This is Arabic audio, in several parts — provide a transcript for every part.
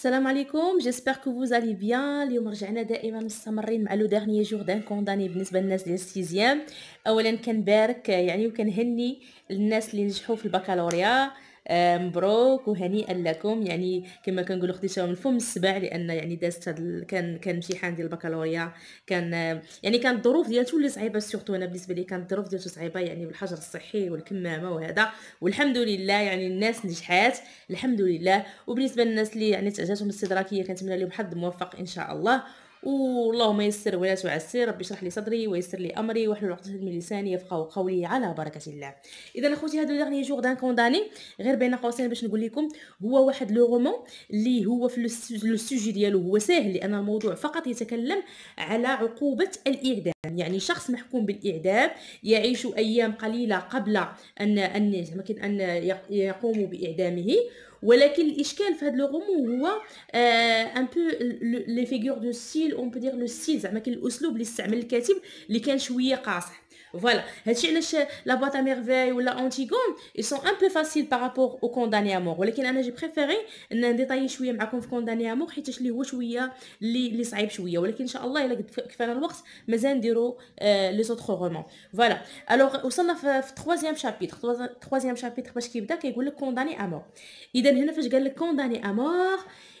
السلام عليكم جيسبر كو فوز الي بيان اليوم رجعنا دائما مستمرين مع لو ديرني جور دان كونداني بالنسبه للناس ديال السيزيام اولا كنبارك يعني وكنهني الناس اللي نجحوا في البكالوريا مبروك وهنيئا لكم يعني كما كنقولوا خديتها من فم السبع لان يعني دازت هذا كان كان امتحان ديال البكالوريا كان يعني كانت الظروف ديالته اللي صعيبه سورتو انا بالنسبه لي كانت الظروف ديالته صعيبه يعني بالحجر الصحي والكمامه وهذا والحمد لله يعني الناس نجحات الحمد لله وبالنسبه للناس اللي يعني تعجاتهم الاستدراكيه كنتمنى لهم حظ موفق ان شاء الله واللهم يسر ولا تعسر ربي يشرح لي صدري ويسر لي امري واحلل عقده من لساني يفقهوا قولي على بركه الله اذا اخوتي هادو دغني جوغ دان كونداني غير بين قوسين باش نقول لكم هو واحد لو رومون اللي هو في لو سوجي ديالو هو ساهل لان الموضوع فقط يتكلم على عقوبه الاعدام يعني شخص محكوم بالإعدام يعيش أيام قليلة قبل أن أن أن يقوم بإعدامه ولكن الاشكال في هذا لوغومو هو ان بو لي فيغور دو ستيل اون بو دير لو ستيل زعما كاين الاسلوب اللي استعمل الكاتب اللي كان شويه قاصح Voilà. La boîte à merveille ou la Antigone, ils sont un peu faciles par rapport au condamné à mort. Mais j'ai préféré détailler شويه معكم في condamné à mort حيت اللي هو شويه اللي اللي صعيب شويه ولكن ان شاء الله الا كفانا الوقت مازال نديرو لي زوتر رومان فوالا الوغ وصلنا في الثوازيام شابيتر الثوازيام شابيتر باش كيبدا كيقول لك كونداني ا مور اذا هنا فاش قال لك كونداني ا مور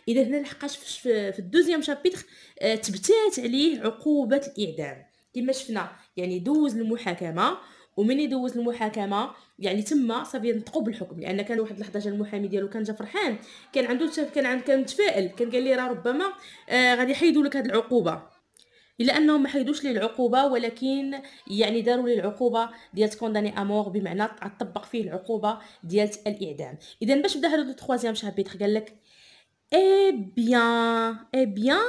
اذا هنا لحقاش في الدوزيام شابيتر تبتات عليه عقوبه الاعدام كما شفنا يعني دوز المحاكمه ومن يدوز المحاكمه يعني تما صافي ينطقوا بالحكم لان كان واحد اللحظه جا المحامي ديالو كان جا فرحان كان عنده كان عند كان متفائل كان قال لي راه ربما آه غادي يحيدوا لك هذه العقوبه الا انهم ما حيدوش لي العقوبه ولكن يعني داروا لي العقوبه ديال كونداني امور بمعنى تطبق فيه العقوبه ديال الاعدام اذا باش بدا هذا لو تخوازيام شابيتر قال لك اي بيان اي بيان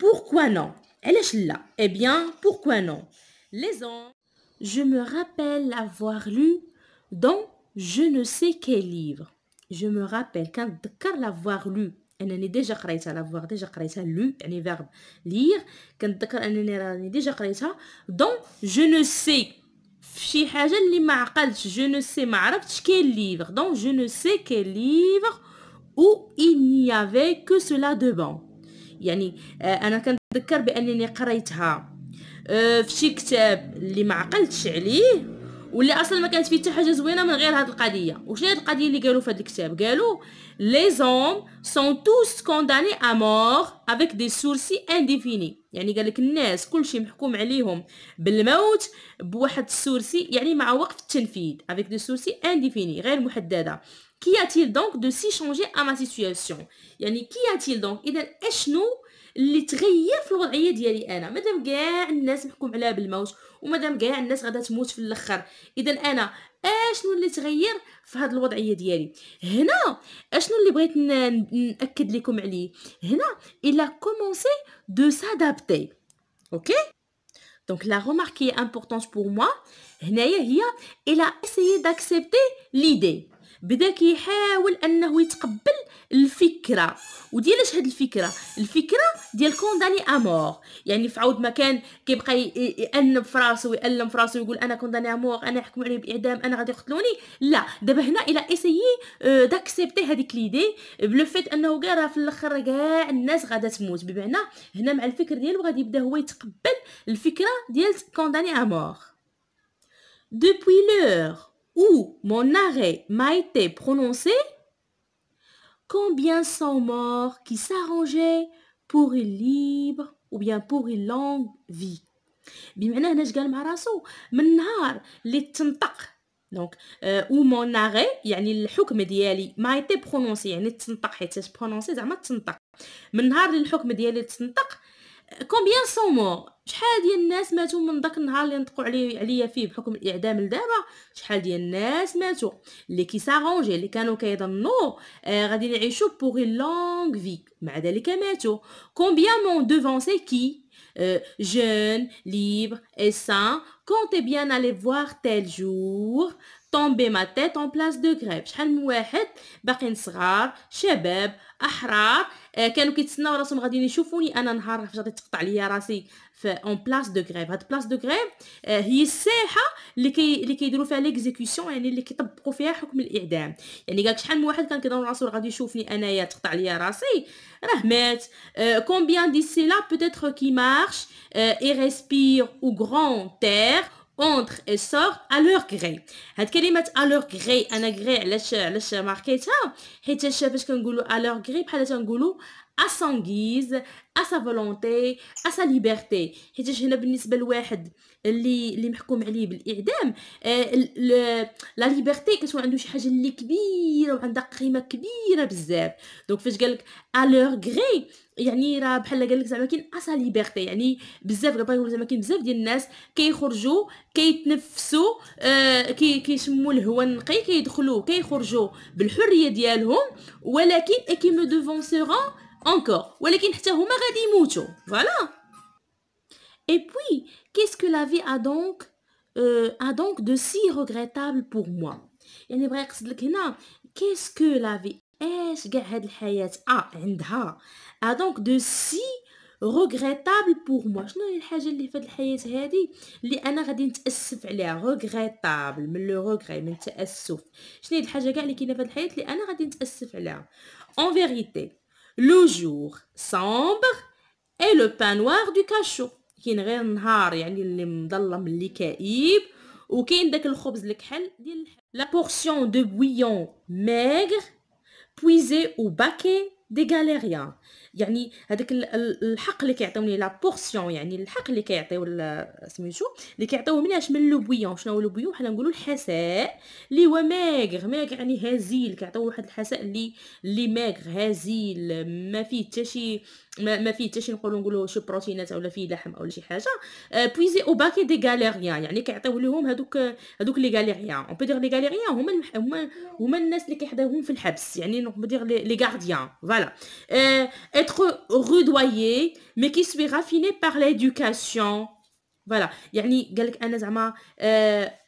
بوركوا نو elle est là. Eh bien, pourquoi non Les anges. Je me rappelle avoir lu dans je ne sais quel livre. Je me rappelle quand car l'avoir lu. Elle est déjà créée ça l'avoir déjà lu. Elle est verbe lire. Quand elle est déjà créé ça dans je ne sais. Je ne sais ما عقلتش livre. نو je ne sais quel livre où il n'y avait que cela devant. يعني آه، انا كنتذكر بانني قريتها آه، في شي كتاب اللي ما عقلتش عليه واللي اصلا ما كانت فيه حتى حاجه زوينه من غير هاد القضيه وشنو هاد القضيه اللي قالوا في هذا الكتاب قالوا لي زوم سون توس كونداني ا مور افيك دي سورسي انديفيني يعني قال لك الناس كلشي محكوم عليهم بالموت بواحد السورسي يعني مع وقف التنفيذ افيك دي سورسي انديفيني غير محدده Qu'y a-t-il donc de s'y changer à ma situation Yani, qu'y a-t-il donc Et ben, est-ce nous les trier flouer diari Eh bien, Madame Guer, les nasses ne sont pas là, mais le mousse. Madame Guer, les nasses, ça doit être mousse dans le chœur. Et ben, moi, est-ce nous qui changeons dans cette situation Ici, est-ce nous qui voulons être en accord avec vous Ici, il a commencé de s'adapter. OK Donc, la remarque est importante pour moi. N'ayez pas. Il a essayé d'accepter l'idée. بدا كيحاول انه يتقبل الفكره وديالاش هاد الفكره الفكره ديال كونداني امور يعني في عود ما كان كيبقى يأنب في راسو ويالم في راسو ويقول انا كونداني امور انا يحكموا عليه باعدام انا غادي يقتلوني لا دابا هنا الى ايسيي داكسبتي هذيك ليدي بلو فيت انه كاع راه في الاخر كاع الناس غادا تموت بمعنى هنا مع الفكر ديالو غادي يبدا هو يتقبل الفكره ديال كونداني امور depuis l'heure où mon arrêt m'a été prononcé Combien sont morts qui s'arrangeaient pour une libre ou bien pour une longue vie بما هنا قال مع راسو من نهار اللي تنطق دونك او مون اري يعني الحكم ديالي ما ايتي برونونسي يعني تنطق حيت برونونسي زعما تنطق من نهار اللي الحكم ديالي تنطق كومبيان مور شحال ديال الناس ماتوا من داك النهار اللي نطقوا عليه عليا فيه بحكم الاعدام لدابا شحال ديال الناس ماتوا اللي سارونجي اللي كانوا كيظنوا آه غادي يعيشوا بوغ لونغ في مع ذلك ماتوا كومبيان مون دوفونسي كي جون ليبر اي سان كونتي بيان bien فوار تيل جور طومبي ما تيت اون بلاص دو غريب شحال من واحد باقيين صغار شباب احرار آه كانوا كيتسناو راسهم غادي يشوفوني انا نهار فاش غادي تقطع ليا راسي في اون بلاص دو غريب هاد بلاص دو غريب آه هي الساحه اللي كي اللي كيديروا فيها ليكزيكوسيون يعني اللي كيطبقوا فيها حكم الاعدام يعني قالك شحال من واحد كان كيظن راسو غادي يشوفني انايا تقطع ليا راسي راه مات آه كومبيان سي لا بوتيتغ كي مارش اي ريسبير او غران تير « Entre et sort à leur gré. Cette à leur gré, ah, gré, à à son guise à sa volonté à sa liberté حيت هنا بالنسبه لواحد اللي اللي محكوم عليه بالاعدام لا ليبرتي كتكون عنده شي حاجه اللي كبيره وعندها قيمه كبيره بزاف دونك فاش قالك ا leur gré يعني راه بحال قال لك زعما كاين اسا ليبرتي يعني بزاف غير يقول زعما كاين بزاف ديال الناس كيخرجوا كيتنفسوا آه كي كيشموا الهواء النقي كيدخلوا كيخرجوا بالحريه ديالهم ولكن اكي مو دوفونسيغون encore. Voilà. Et puis, qu'est-ce que la vie a donc, euh, a donc de si regrettable pour moi Qu'est-ce que la vie a donc de si regrettable pour moi شنو هي الحاجه اللي في الحياه هذه اللي انا غادي نتاسف عليها regrettable من لو regret من التاسف شنو هي الحاجه كاع اللي كاينه في الحياه اللي انا غادي نتاسف عليها en vérité le jour sombre et le pain noir du cachot. La portion de bouillon maigre puisée au baquet des galériens. يعني هذاك الحق اللي كيعطيوني لا بورسيون يعني الحق اللي كيعطيو سميتو اللي كيعطيو مناش من لو بويون شنو هو بويون حنا نقولوا الحساء اللي هو ماغر ماغر يعني هزيل كيعطيو واحد الحساء اللي اللي ماغر هزيل ما فيه حتى شي ما, ما فيه حتى شي نقولوا نقولوا شي بروتينات اولا فيه لحم اولا شي حاجه آه، بويزي او باكي دي غاليريان يعني كيعطيو لهم هذوك هذوك لي غاليريان اون بو دير لي غاليريان هما هما هما الناس اللي كيحداوهم في الحبس يعني نقدر دير لي غارديان فوالا اتر رودوي مي كي سوي رافيني بار ليدوكاسيون فوالا يعني قال لك انا زعما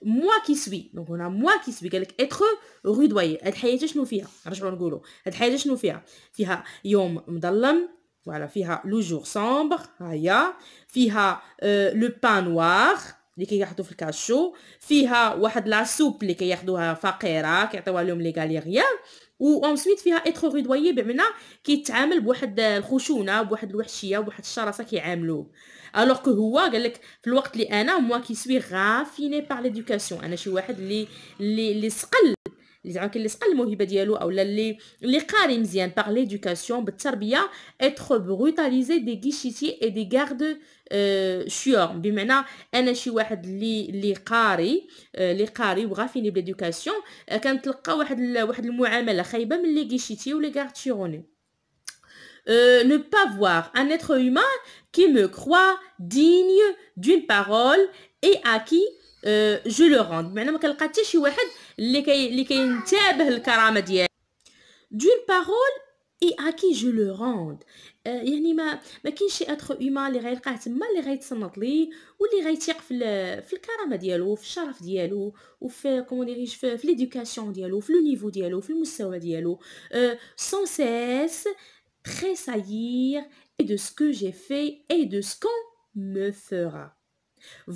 موا كي سوي دونك هنا موا كي سوي قال لك اتر رودوي هاد الحياه شنو فيها نرجعوا نقولوا هاد الحياه شنو فيها فيها يوم مظلم فوالا فيها لو جور سومبر ها هي فيها لو بان نوار اللي كياخذوا في الكاشو فيها واحد لا سوب اللي كياخذوها فقيره كيعطيوها لهم لي غاليريان اونسويت فيها اتخو غيدوي بمعنى كيتعامل بواحد الخشونه بواحد الوحشيه بواحد الشراسه كيعاملوه الوغ كو هو قال لك في الوقت اللي انا موا كي سوي غافيني بار ليدوكاسيون انا شي واحد اللي اللي اللي سقل زعما كاين اللي صقل الموهبه ديالو اولا اللي اللي قاري مزيان باغ ليدوكاسيون بالتربيه اتر بروتاليزي دي غيشيتي اي دي غارد شيور بمعنى انا شي واحد اللي اللي قاري اللي قاري وبغا فيني بليدوكاسيون كنتلقى واحد واحد المعامله خايبه من لي غيشيتي ولي غارد شيروني Euh, ne pas voir un être humain qui me croit digne d'une parole et à qui euh, je le rende. معناها ما كنلقى حتى شي واحد d'une parole et à qui je le rende يعني qui ما كاينش شي sont هيومان اللي غيلقاه تما qui غيتصنت لي واللي غيتيق في في الكرامه ديالو في الشرف ديالو وفي كومون ديريج في, في ليدوكاسيون ديالو في لو نيفو ديالو في المستوى ديالو سون سيس et de ce que j'ai fait et de ce qu'on me fera.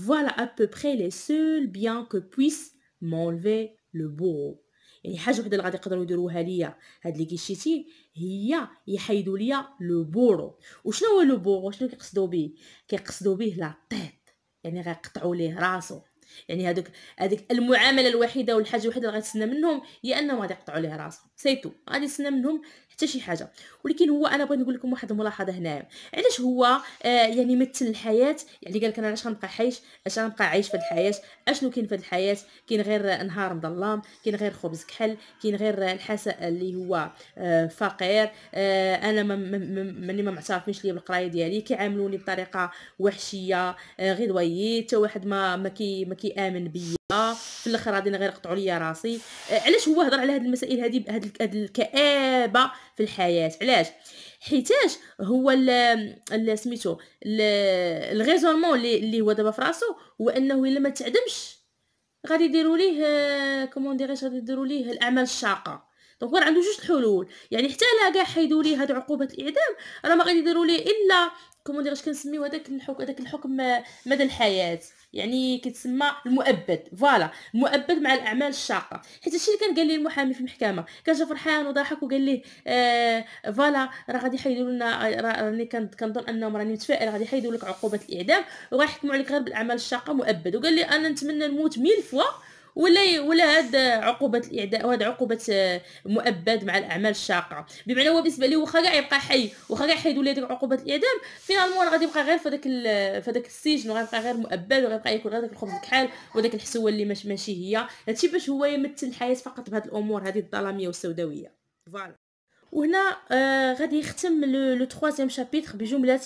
Voilà à peu près les seuls biens que puisse m'enlever لو بو يعني حاجه وحده اللي غادي يقدروا يديروها ليا هاد لي كيشيتي هي يحيدوا ليا لو بورو وشنو هو لو بورو شنو كيقصدوا به كيقصدوا به لا تيت يعني غيقطعوا ليه راسو يعني هذوك هذيك المعامله الوحيده والحاجه الوحيده اللي غتسنى منهم هي انهم غادي يقطعوا ليه راسو سيتو غادي يسنى منهم حتى شي حاجه ولكن هو انا بغيت نقول لكم واحد الملاحظه هنا علاش هو آه يعني مثل الحياه يعني قال لك انا علاش غنبقى حيش علاش غنبقى عايش في الحياه اشنو كاين في الحياه كاين غير نهار مظلام كاين غير خبز كحل كاين غير الحساء اللي هو آه فقير آه انا ماني ما معترفينش ليا بالقرايه ديالي كيعاملوني بطريقه وحشيه آه غير حتى واحد ما ما كي ما كيامن بيا في الاخر غادي غير قطعوا لي راسي آه، علاش هو هضر على هذه المسائل هذه هذه الكآبه في الحياه علاش حيتاش هو اللي سميتو الغيزورمون اللي, اللي هو دابا في راسو هو انه الا ما تعدمش غادي يديروا ليه كومون آه، ديغيش غادي يديروا ليه الاعمال الشاقه دونك هو عنده جوج حلول يعني حتى لا كاع حيدوا ليه هاد عقوبه الاعدام راه ما غادي يديروا ليه الا كومون دير كنسميو هذاك الحكم هذاك الحكم مدى الحياه يعني كيتسمى المؤبد فوالا المؤبد مع الاعمال الشاقه حيت الشيء اللي كان قال لي المحامي في المحكمه كان جا فرحان وضحك وقال ليه آه فوالا راه غادي يحيدوا لنا راني كنظن انهم راني متفائل غادي يحيدوا لك عقوبه الاعدام يحكموا عليك غير بالاعمال الشاقه مؤبد وقال لي انا نتمنى نموت 1000 فوا ولا ولا هاد عقوبه الاعداء وهاد عقوبه آه، مؤبد مع الاعمال الشاقه بمعنى هو بالنسبه ليه واخا كاع يبقى حي واخا كاع يحيدوا ليه ديك عقوبه الاعدام فينالمون غادي يبقى غير فداك داك السجن وغيبقى غير مؤبد وغيبقى ياكل غير داك الخبز كحال وداك الحسوه اللي مش ماشي هي هادشي باش هو يمثل الحياه فقط بهاد الامور هادي الظلاميه والسوداويه فوالا وهنا آه غادي يختم لو تخوازيام شابيتر بجمله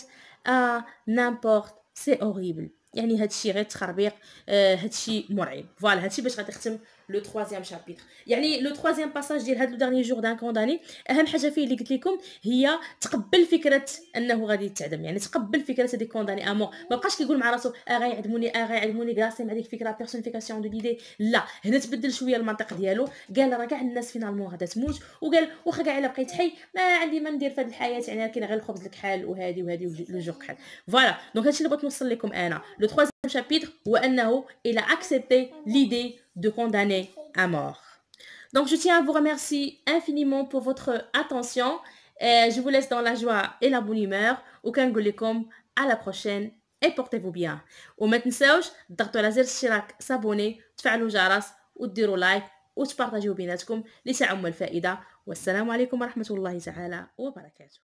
آه نامبورت سي اوريبل يعني هادشي غير تخربيق آه هادشي مرعب فوالا هادشي باش نختم لو تروازيام شابيتر يعني لو تروازيام باساج ديال هاد لو دارني جور دان كونداني اهم حاجه فيه اللي قلت لكم هي تقبل فكره انه غادي يتعدم يعني تقبل فكره هذيك كونداني امور ما بقاش كيقول مع راسو اه غيعدموني اه غيعدموني كلاسي مع ديك الفكره بيرسونيفيكاسيون دو ليدي لا هنا تبدل شويه المنطق ديالو قال راه كاع الناس فينالمون غادا تموت وقال واخا كاع الا بقيت حي ما عندي ما ندير في هاد الحياه يعني كاين غير الخبز لك حال وهادي وهادي لو جور كحال فوالا دونك هادشي اللي بغيت نوصل لكم انا لو chapitre où il a accepté l'idée de condamner à mort. Donc, je tiens à vous remercier infiniment pour votre attention. Et je vous laisse dans la joie et la bonne humeur. Ou comme à la prochaine et portez-vous bien. Au Ou maintenant, ضغطوا de زر الاشتراك s'abonner, تفعلوا الجرس وتديروا لايك partager بيناتكم لتعم الفائدة والسلام عليكم ورحمة الله تعالى وبركاته